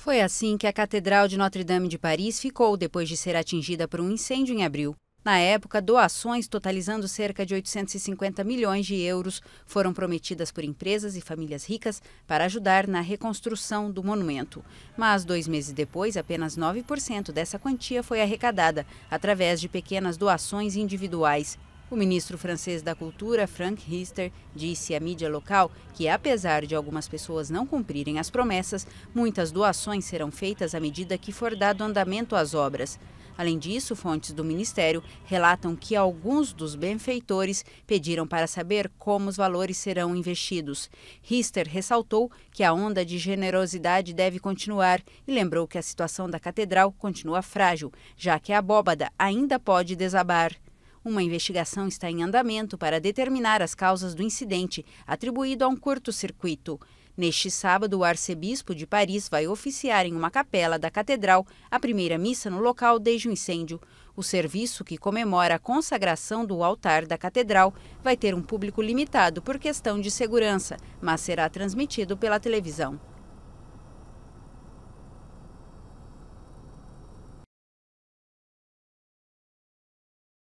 Foi assim que a Catedral de Notre-Dame de Paris ficou depois de ser atingida por um incêndio em abril. Na época, doações totalizando cerca de 850 milhões de euros foram prometidas por empresas e famílias ricas para ajudar na reconstrução do monumento. Mas dois meses depois, apenas 9% dessa quantia foi arrecadada através de pequenas doações individuais. O ministro francês da Cultura, Frank Hister, disse à mídia local que, apesar de algumas pessoas não cumprirem as promessas, muitas doações serão feitas à medida que for dado andamento às obras. Além disso, fontes do ministério relatam que alguns dos benfeitores pediram para saber como os valores serão investidos. Hister ressaltou que a onda de generosidade deve continuar e lembrou que a situação da catedral continua frágil, já que a abóbada ainda pode desabar. Uma investigação está em andamento para determinar as causas do incidente, atribuído a um curto-circuito. Neste sábado, o arcebispo de Paris vai oficiar em uma capela da catedral a primeira missa no local desde o incêndio. O serviço, que comemora a consagração do altar da catedral, vai ter um público limitado por questão de segurança, mas será transmitido pela televisão.